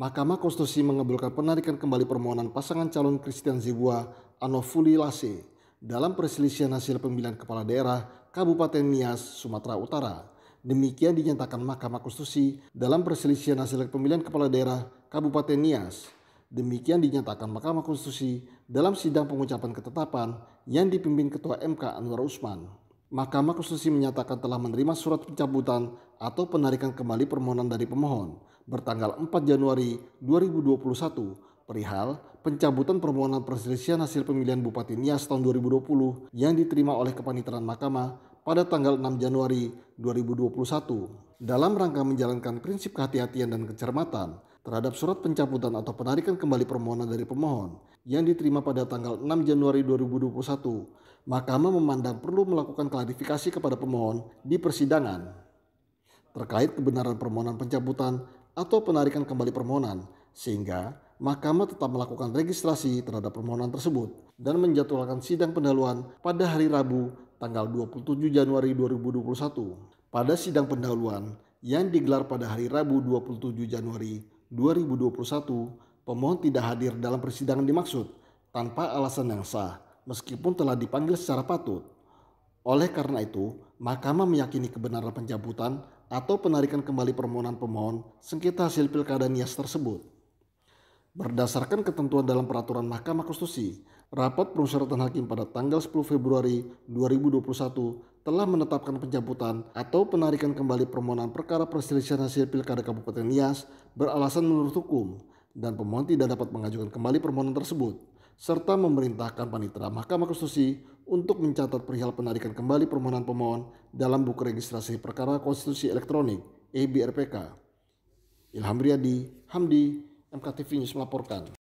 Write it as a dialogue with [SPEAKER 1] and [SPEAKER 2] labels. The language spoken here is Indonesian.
[SPEAKER 1] Mahkamah Konstitusi mengabulkan penarikan kembali permohonan pasangan calon Christian Zibua Anofuli Lase dalam perselisihan hasil pemilihan kepala daerah Kabupaten Nias, Sumatera Utara. Demikian dinyatakan Mahkamah Konstitusi dalam perselisihan hasil pemilihan kepala daerah Kabupaten Nias. Demikian dinyatakan Mahkamah Konstitusi dalam sidang pengucapan ketetapan yang dipimpin Ketua MK Anwar Usman. Mahkamah Konstitusi menyatakan telah menerima surat pencabutan atau penarikan kembali permohonan dari pemohon bertanggal 4 Januari 2021 perihal pencabutan permohonan perselisihan hasil pemilihan Bupati Nias tahun 2020 yang diterima oleh Kepaniteran Mahkamah pada tanggal 6 Januari 2021 dalam rangka menjalankan prinsip kehati-hatian dan kecermatan terhadap surat pencabutan atau penarikan kembali permohonan dari pemohon yang diterima pada tanggal 6 Januari 2021, Mahkamah memandang perlu melakukan klarifikasi kepada pemohon di persidangan terkait kebenaran permohonan pencabutan atau penarikan kembali permohonan, sehingga Mahkamah tetap melakukan registrasi terhadap permohonan tersebut dan menjadwalkan sidang pendahuluan pada hari Rabu tanggal 27 Januari 2021. Pada sidang pendahuluan yang digelar pada hari Rabu 27 Januari 2021, pemohon tidak hadir dalam persidangan dimaksud tanpa alasan yang sah meskipun telah dipanggil secara patut. Oleh karena itu, Mahkamah meyakini kebenaran pencabutan atau penarikan kembali permohonan pemohon sengketa hasil pilkada nias tersebut. Berdasarkan ketentuan dalam peraturan Mahkamah Konstitusi, rapat permusyawaratan hakim pada tanggal 10 Februari 2021 telah menetapkan pencabutan atau penarikan kembali permohonan perkara perselisihan hasil pilkada Kabupaten Nias beralasan menurut hukum dan pemohon tidak dapat mengajukan kembali permohonan tersebut serta memerintahkan panitera Mahkamah Konstitusi untuk mencatat perihal penarikan kembali permohonan pemohon dalam buku registrasi perkara konstitusi elektronik EBRPK. Ilham Riyadi, Hamdi, MKTV News melaporkan.